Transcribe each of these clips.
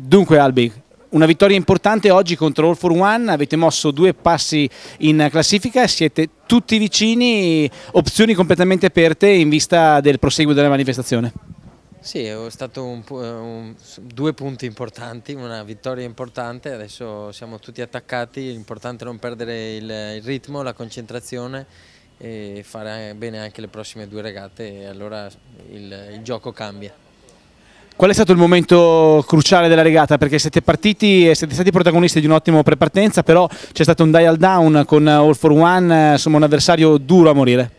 Dunque Albi, una vittoria importante oggi contro All for One, avete mosso due passi in classifica, siete tutti vicini, opzioni completamente aperte in vista del proseguo della manifestazione. Sì, è stato un, un, due punti importanti, una vittoria importante, adesso siamo tutti attaccati, l'importante è non perdere il, il, ritmo, la concentrazione e fare bene anche le prossime due regate e allora il, il gioco cambia. Qual è stato il momento cruciale della regata? Perché siete partiti e siete stati protagonisti di un ottimo prepartenza, però c'è stato un dial down con All for One, insomma un avversario duro a morire.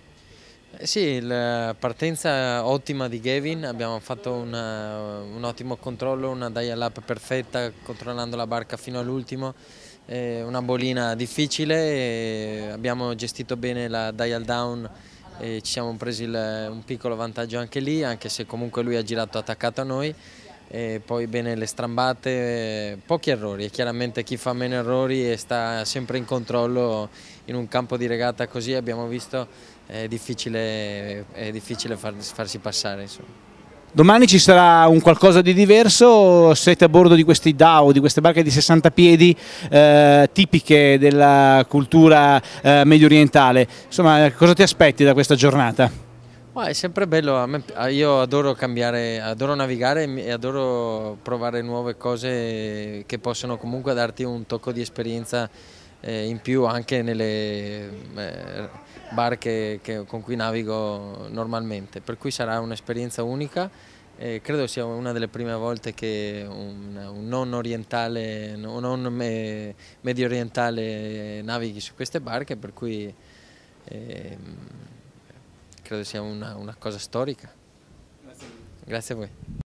Eh, sì, la eh, partenza ottima di Gavin, abbiamo fatto una, eh, un ottimo controllo, una dial up perfetta, controllando la barca fino all'ultimo, una bolina difficile, abbiamo gestito bene la dial down ci siamo presi il, un piccolo vantaggio anche lì, anche se comunque lui ha girato attaccato a noi. E poi bene le strambate, pochi errori e chiaramente chi fa meno errori e sta sempre in controllo in un campo di regata così abbiamo visto è difficile, è difficile farsi passare. Insomma. Domani ci sarà un qualcosa di diverso, siete a bordo di questi DAO, di queste barche di 60 piedi eh, tipiche della cultura eh, medio orientale, insomma cosa ti aspetti da questa giornata? Oh, è sempre bello, ah, io adoro cambiare, adoro navigare e adoro provare nuove cose che possono comunque darti un tocco di esperienza eh, in più anche nelle eh, barche che, con cui navigo normalmente, per cui sarà un'esperienza unica. Eh, credo sia una delle prime volte che un, un non orientale, un non me, medio orientale navighi su queste barche, per cui eh, credo sia una, una cosa storica. Grazie a voi.